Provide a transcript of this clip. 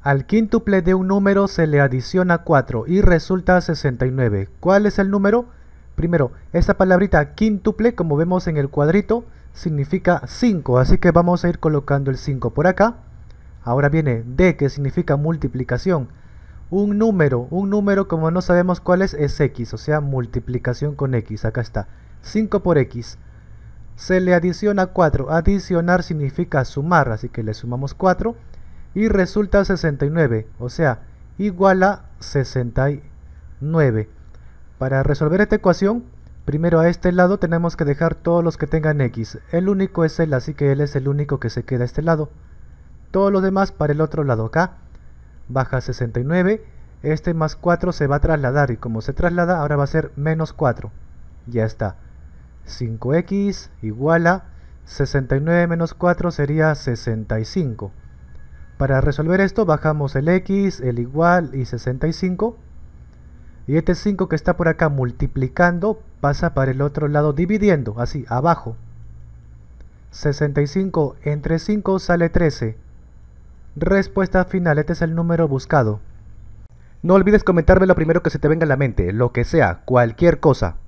Al quíntuple de un número se le adiciona 4 y resulta 69. ¿Cuál es el número? Primero, esta palabrita quíntuple, como vemos en el cuadrito, significa 5, así que vamos a ir colocando el 5 por acá. Ahora viene D, que significa multiplicación. Un número, un número como no sabemos cuál es, es X, o sea, multiplicación con X, acá está. 5 por X. Se le adiciona 4, adicionar significa sumar, así que le sumamos 4 y resulta 69, o sea, igual a 69. Para resolver esta ecuación, primero a este lado tenemos que dejar todos los que tengan x. El único es él, así que él es el único que se queda a este lado. Todos los demás para el otro lado acá. Baja 69, este más 4 se va a trasladar y como se traslada ahora va a ser menos 4. Ya está. 5x igual a 69 menos 4 sería 65. Para resolver esto bajamos el x, el igual y 65. Y este 5 que está por acá multiplicando pasa para el otro lado dividiendo, así, abajo. 65 entre 5 sale 13. Respuesta final, este es el número buscado. No olvides comentarme lo primero que se te venga a la mente, lo que sea, cualquier cosa.